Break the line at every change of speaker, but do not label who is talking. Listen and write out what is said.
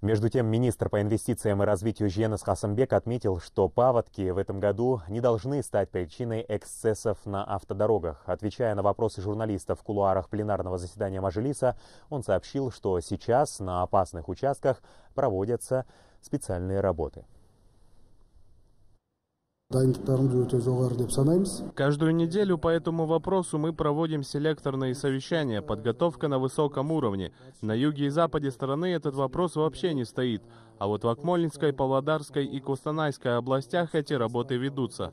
Между тем, министр по инвестициям и развитию Жьенес Хасамбек отметил, что паводки в этом году не должны стать причиной эксцессов на автодорогах. Отвечая на вопросы журналистов в кулуарах пленарного заседания Мажилиса, он сообщил, что сейчас на опасных участках проводятся специальные работы.
Каждую неделю по этому вопросу мы проводим селекторные совещания, подготовка на высоком уровне. На юге и западе страны этот вопрос вообще
не стоит, а вот в Акмолинской, Павлодарской и Кустанайской областях эти работы ведутся.